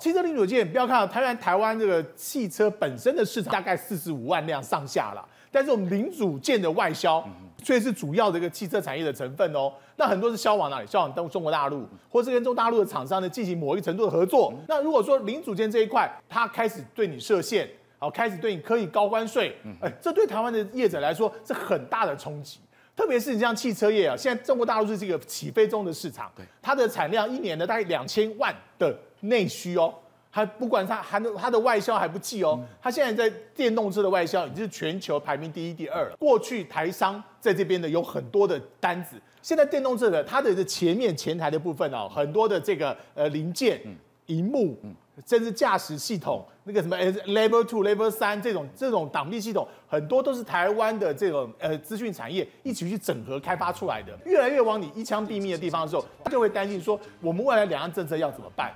汽车零组件，不要看台湾台湾这个汽车本身的市场大概四十五万辆上下了，但是我们零组件的外销，所以是主要的一个汽车产业的成分哦。那很多是销往哪里？销往中中国大陆，或是跟中国大陆的厂商呢进行某一程度的合作。那如果说零组件这一块，它开始对你设限，好，开始对你可以高关税，哎，这对台湾的业者来说是很大的冲击。特别是你像汽车业啊，现在中国大陆是这个起飞中的市场，它的产量一年呢大概两千万的。内需哦，还不管它，还它的外销还不济哦。它现在在电动车的外销已经是全球排名第一、第二了。过去台商在这边的有很多的单子，现在电动车的它的前面前台的部分哦，很多的这个呃零件、嗯，幕，嗯，甚至驾驶系统，那个什么哎，Level Two、Level 三这种这种挡壁系统，很多都是台湾的这种呃资讯产业一起去整合开发出来的。越来越往你一枪毙命的地方的时候，就会担心说我们未来两岸政策要怎么办。